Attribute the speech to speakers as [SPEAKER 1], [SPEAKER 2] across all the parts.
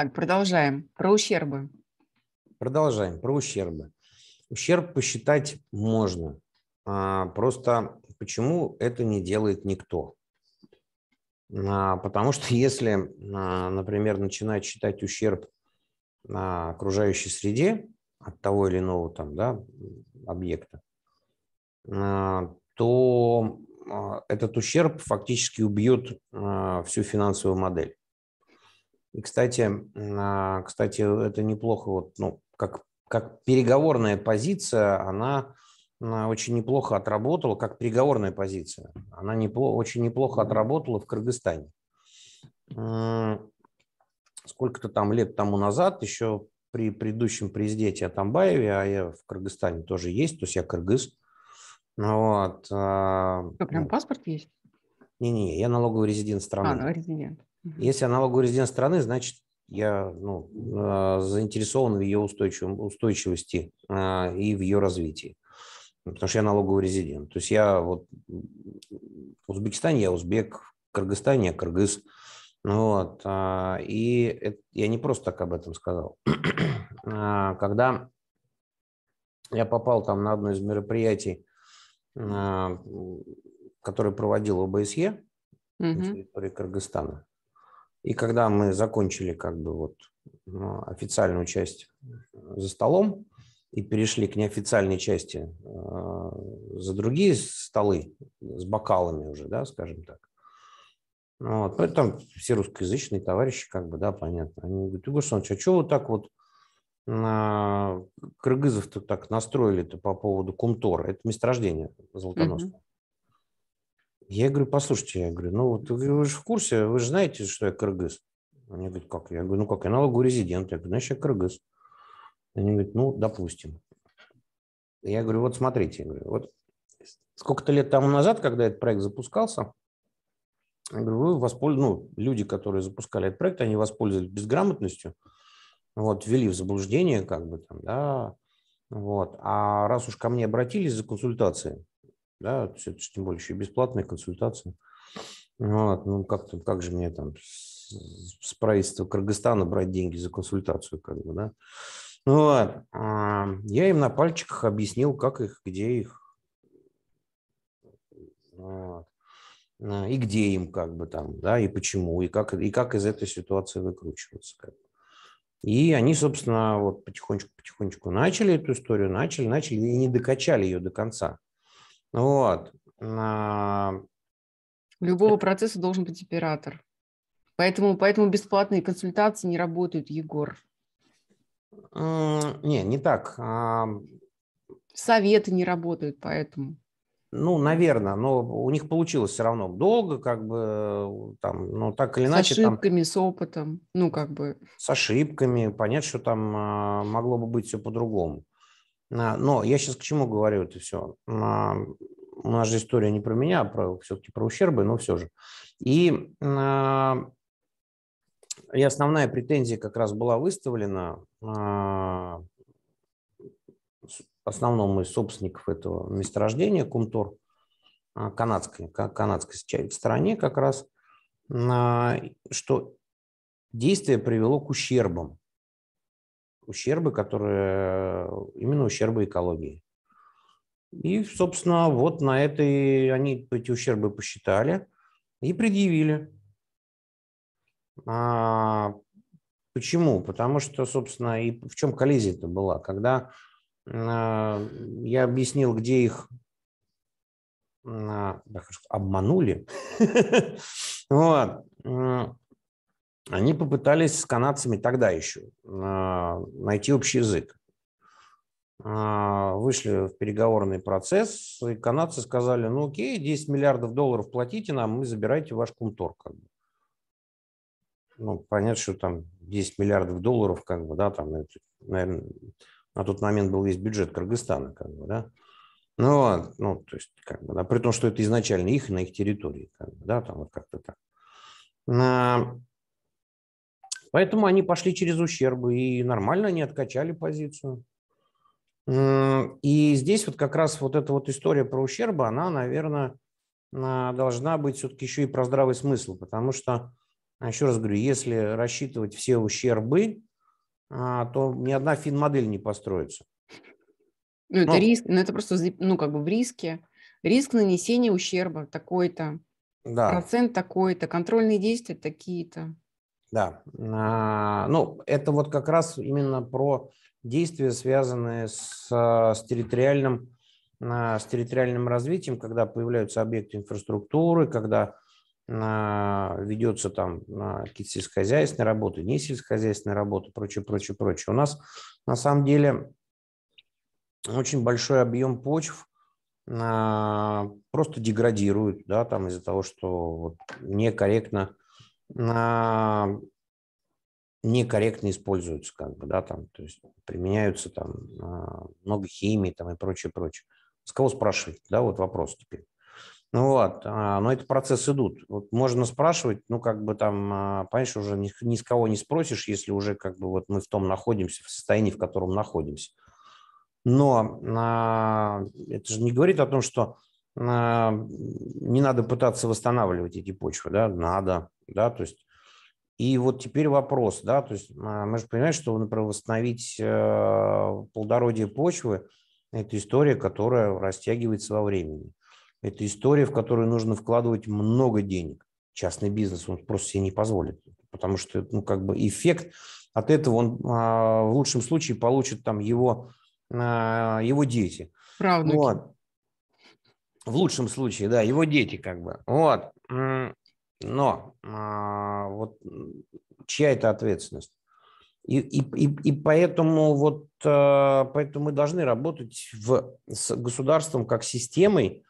[SPEAKER 1] Так, продолжаем. Про ущербы.
[SPEAKER 2] Продолжаем. Про ущербы. Ущерб посчитать можно. А, просто почему это не делает никто? А, потому что если, а, например, начинать считать ущерб на окружающей среде от того или иного там, да, объекта, а, то а, этот ущерб фактически убьет а, всю финансовую модель. И, кстати, а, кстати, это неплохо, вот, ну, как, как переговорная позиция, она очень неплохо отработала, как переговорная позиция, она непло, очень неплохо отработала в Кыргызстане. Сколько-то там лет тому назад, еще при предыдущем президенте Атамбаеве, а я в Кыргызстане тоже есть, то есть я кыргыз. Вот. А, Что, прям паспорт есть? Не-не, я налоговый резидент страны. А, ну, резидент. Если аналоговый резидент страны, значит, я ну, э, заинтересован в ее устойчивости э, и в ее развитии, потому что я налоговый резидент. То есть я вот в Узбекистане я узбек, в Кыргызстане я кыргыз. Ну вот. Э, и это, я не просто так об этом сказал. Когда я попал там на одно из мероприятий, которое проводил ОБСЕ, угу. на территории Кыргызстана. И когда мы закончили как бы вот ну, официальную часть э, за столом и перешли к неофициальной части э, за другие столы с бокалами уже, да, скажем так, ну вот. Ну, это там все русскоязычные товарищи, как бы, да, понятно. Они говорят, Игорь Александрович, а что вы так вот на... кыргызов-то так настроили-то по поводу Кумтора? Это месторождение золотоносное. Угу. Я говорю, послушайте, я говорю, ну вот вы, же в курсе, вы же знаете, что я кыргыз. Они говорят, как? Я говорю, ну как, я налоговый резидент. Я говорю, значит, я кыргыз. Они говорят, ну, допустим. Я говорю, вот смотрите, я говорю, вот сколько-то лет тому назад, когда этот проект запускался, я говорю, вы воспольз... ну, люди, которые запускали этот проект, они воспользовались безграмотностью, вот, ввели в заблуждение, как бы там, да, вот. А раз уж ко мне обратились за консультацией, да, это, тем более еще бесплатная консультация. Вот, ну, как, как же мне там с правительства Кыргызстана брать деньги за консультацию, как бы, да. Ну, вот. А, я им на пальчиках объяснил, как их, где их, вот. А, и где им, как бы, там, да, и почему, и как, и как из этой ситуации выкручиваться, как бы. И они, собственно, вот потихонечку-потихонечку начали эту историю, начали, начали и не докачали ее до конца. Вот. Любого э процесса должен быть оператор.
[SPEAKER 1] Поэтому, поэтому бесплатные консультации не работают, Егор.
[SPEAKER 2] Не, не так. Советы не работают, поэтому. Ну, наверное, но у них получилось все равно долго, как бы, там, ну, так или с иначе. С ошибками,
[SPEAKER 1] там, с опытом, ну, как бы.
[SPEAKER 2] С ошибками, понять, что там а, могло бы быть все по-другому. А, но я сейчас к чему говорю это все? А, у нас же история не про меня, а про, все-таки про ущербы, но все же. И, а, и основная претензия как раз была выставлена основному из собственников этого месторождения, Кумтор, канадской, канадской стороне как раз, что действие привело к ущербам ущербы, которые э, именно ущербы экологии. И, собственно, вот на этой они эти ущербы посчитали и предъявили. А, почему? Потому что, собственно, и в чем коллизия это была? Когда а, я объяснил, где их а, обманули, вот, они попытались с канадцами тогда еще а, найти общий язык. А, вышли в переговорный процесс, и канадцы сказали, ну окей, 10 миллиардов долларов платите нам, мы забирайте ваш кумтор. Как бы. Ну, понятно, что там 10 миллиардов долларов, как бы, да, там, это, наверное, на тот момент был весь бюджет Кыргызстана, как бы, да. Ну, ну, то есть, как бы, да, при том, что это изначально их на их территории, как бы, да, там вот как-то так. А, Поэтому они пошли через ущербы и нормально они откачали позицию. И здесь вот как раз вот эта вот история про ущербы, она, наверное, должна быть все-таки еще и про здравый смысл, потому что, еще раз говорю, если рассчитывать все ущербы, а, то ни одна финмодель не построится.
[SPEAKER 1] Ну, это но... Ну, риск, ну это просто, ну, как бы в риске. Риск нанесения ущерба такой-то,
[SPEAKER 2] да. процент
[SPEAKER 1] такой-то, контрольные действия такие-то.
[SPEAKER 2] Да, а, ну это вот как раз именно про действия, связанные с, а, с территориальным а, с территориальным развитием, когда появляются объекты инфраструктуры, когда ведется там какие-то сельскохозяйственные работы, не сельскохозяйственные работы, прочее, прочее, прочее. У нас на самом деле очень большой объем почв просто деградирует, да, там из-за того, что некорректно на некорректно используются, как бы, да, там, то есть применяются там а, много химии там и прочее, прочее. С кого спрашивать, да, вот вопрос теперь. Ну вот, а, но это процесс идут. Вот можно спрашивать, ну как бы там, а, понимаешь, уже ни, ни с кого не спросишь, если уже как бы вот мы в том находимся, в состоянии, в котором находимся. Но а, это же не говорит о том, что а, не надо пытаться восстанавливать эти почвы, да, надо да, то есть и вот теперь вопрос, да, то есть а, мы же понимаем, что, например, восстановить э, плодородие почвы – это история, которая растягивается во времени. Это история, в которую нужно вкладывать много денег. Частный бизнес он просто себе не позволит, потому что ну, как бы эффект от этого он а, в лучшем случае получит там его, а, его дети. Правда. Вот. В лучшем случае, да, его дети как бы. Вот. Но а, вот чья это ответственность? И, и, и, и поэтому, вот, а, поэтому мы должны работать в, с государством как системой,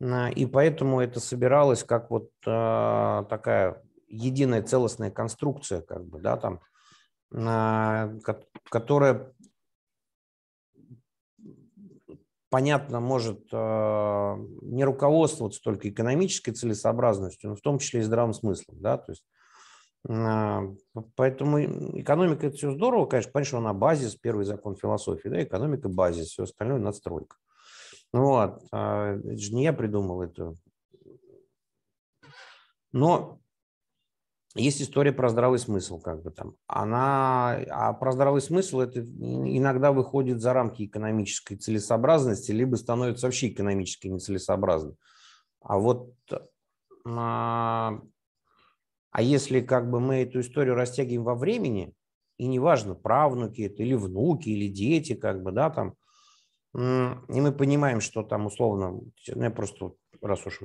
[SPEAKER 2] а, и поэтому это собиралось как вот такая единая целостная конструкция, как бы, да, там, которая понятно, может а, не руководствоваться только экономической целесообразностью, но в том числе и здравым смыслом. Да? То есть, а, поэтому экономика – это все здорово, конечно, понятно, что она базис, первый закон философии, да, экономика – базис, все остальное – надстройка. Ну вот, а, это же не я придумал это. Но есть история про здравый смысл, как бы там. Она, а про здравый смысл это иногда выходит за рамки экономической целесообразности, либо становится вообще экономически нецелесообразным. А вот, а, а если как бы мы эту историю растягиваем во времени, и неважно, правнуки это или внуки, или дети, как бы, да, там, и мы понимаем, что там условно, я просто раз уж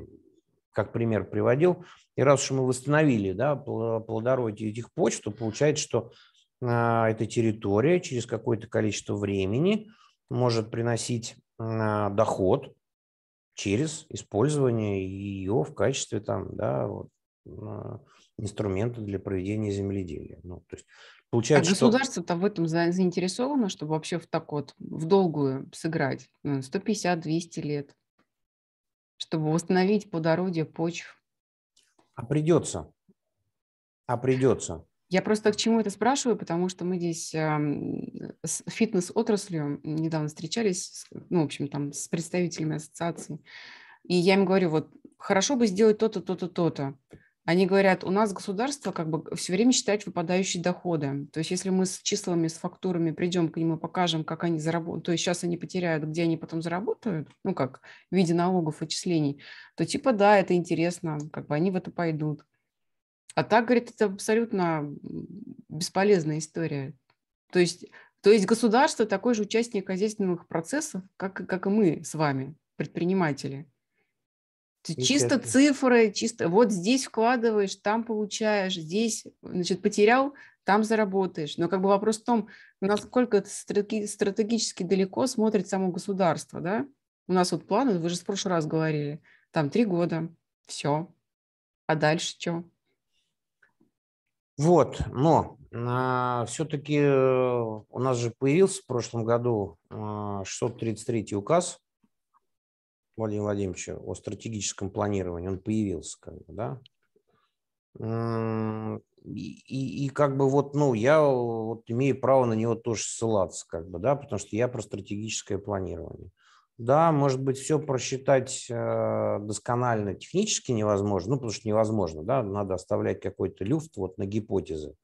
[SPEAKER 2] как пример приводил. И раз уж мы восстановили да, плодородие этих почв, то получается, что а, эта территория через какое-то количество времени может приносить а, доход через использование ее в качестве там, да, вот, а, инструмента для проведения земледелия. Ну, то есть Получается, а государство-то
[SPEAKER 1] что... в этом заинтересовано, чтобы вообще в так вот в долгую сыграть 150-200 ну, лет чтобы восстановить плодородие почв.
[SPEAKER 2] А придется. А придется.
[SPEAKER 1] Я просто к чему это спрашиваю, потому что мы здесь эм, с фитнес-отраслью недавно встречались, ну, в общем, там с представителями ассоциации, И я им говорю, вот хорошо бы сделать то-то, то-то, то-то они говорят, у нас государство как бы все время считает выпадающие доходы. То есть если мы с числами, с фактурами придем к ним и покажем, как они заработают, то есть сейчас они потеряют, где они потом заработают, ну как в виде налогов, отчислений, то типа да, это интересно, как бы они в это пойдут. А так, говорит, это абсолютно бесполезная история. То есть, то есть государство такой же участник хозяйственных процессов, как, как и мы с вами, предприниматели чисто цифры, чисто вот здесь вкладываешь, там получаешь, здесь, значит, потерял, там заработаешь. Но как бы вопрос в том, насколько это стратегически далеко смотрит само государство, да? У нас вот планы, вы же в прошлый раз говорили, там три года, все. А дальше что?
[SPEAKER 2] Вот, но а, все-таки э, у нас же появился в прошлом году а, 633 указ Владимир Владимирович, о стратегическом планировании, он появился как бы, да, и, и как бы вот, ну, я вот имею право на него тоже ссылаться, как бы, да, потому что я про стратегическое планирование. Да, может быть, все просчитать э, досконально технически невозможно, ну, потому что невозможно, да, надо оставлять какой-то люфт вот на гипотезы.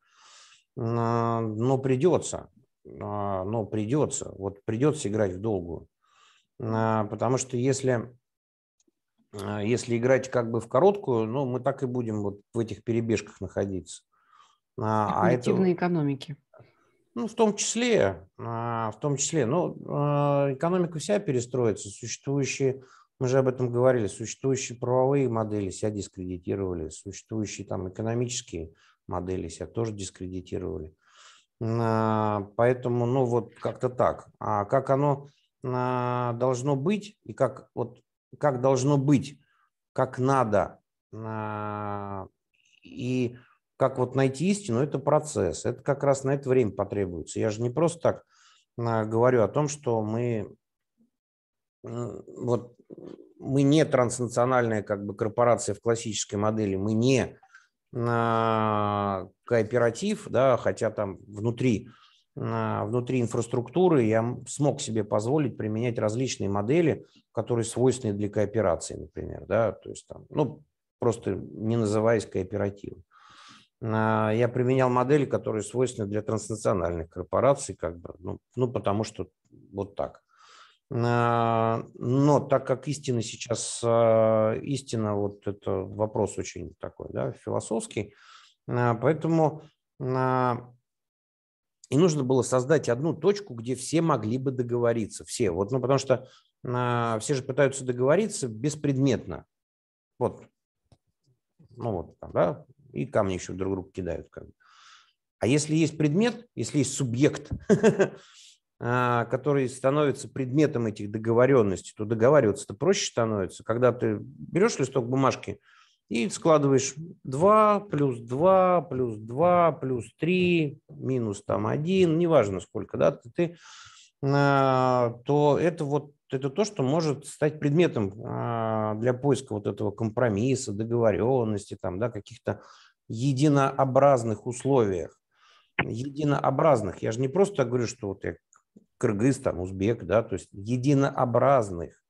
[SPEAKER 2] Но придется, а, но придется, вот придется играть в долгую. А, потому что если, а, если играть как бы в короткую, ну, мы так и будем вот в этих перебежках находиться. А, а это...
[SPEAKER 1] экономики.
[SPEAKER 2] Ну, в том числе, в том числе, ну, экономика вся перестроится, существующие, мы же об этом говорили, существующие правовые модели себя дискредитировали, существующие там экономические модели себя тоже дискредитировали. Поэтому, ну, вот как-то так. А как оно а, должно быть и как, вот, как должно быть, как надо. А, и как вот найти истину, это процесс. Это как раз на это время потребуется. Я же не просто так а, говорю о том, что мы вот мы не транснациональная как бы корпорация в классической модели, мы не кооператив, да, хотя там внутри внутри инфраструктуры я смог себе позволить применять различные модели, которые свойственны для кооперации, например, да, то есть там, ну, просто не называясь кооперативом. А, я применял модели, которые свойственны для транснациональных корпораций, как бы, ну, ну, потому что вот так. А, но так как истина сейчас, а, истина, вот это вопрос очень такой, да, философский, поэтому и нужно было создать одну точку, где все могли бы договориться. Все. Вот, ну, потому что э, все же пытаются договориться беспредметно. Вот. Ну вот, да, и камни еще друг другу кидают. Как бы. А если есть предмет, если есть субъект, а, который становится предметом этих договоренностей, то договариваться-то проще становится. Когда ты берешь листок бумажки, и складываешь 2 плюс 2 плюс 2 плюс 3 минус там 1, неважно сколько, да, ты, а, то это вот это то, что может стать предметом а, для поиска вот этого компромисса, договоренности, там, да, каких-то единообразных условиях. Единообразных. Я же не просто говорю, что вот я кыргыз, там, узбек, да, то есть единообразных.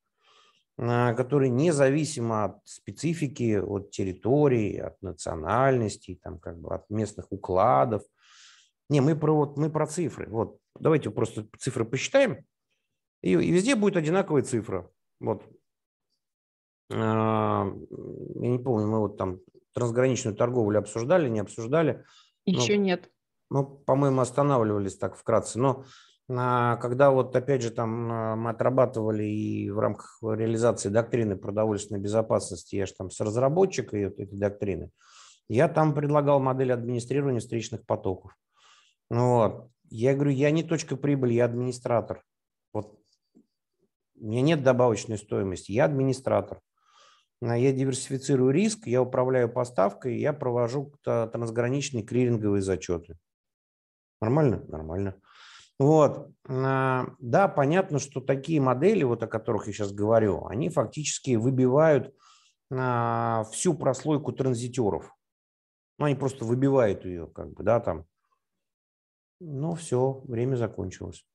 [SPEAKER 2] А, которые независимо от специфики, от территории, от национальности, там как бы от местных укладов. Не, мы про, вот, мы про цифры. Вот, давайте просто цифры посчитаем, и, и везде будет одинаковая цифра. Вот. А, я не помню, мы вот там трансграничную торговлю обсуждали, не обсуждали. Еще но, ну, нет. Ну, по-моему, останавливались так вкратце. Но а, когда вот опять же там а, мы отрабатывали и в рамках реализации доктрины продовольственной безопасности, я же там с разработчиком этой доктрины, я там предлагал модель администрирования встречных потоков. Ну вот. Я говорю, я не точка прибыли, я администратор. Вот. У меня нет добавочной стоимости, я администратор. А я диверсифицирую риск, я управляю поставкой, я провожу трансграничные клиринговые зачеты. Нормально? Нормально. Вот. А, да, понятно, что такие модели, вот о которых я сейчас говорю, они фактически выбивают а, всю прослойку транзитеров. Ну, они просто выбивают ее, как бы, да, там. Ну, все, время закончилось.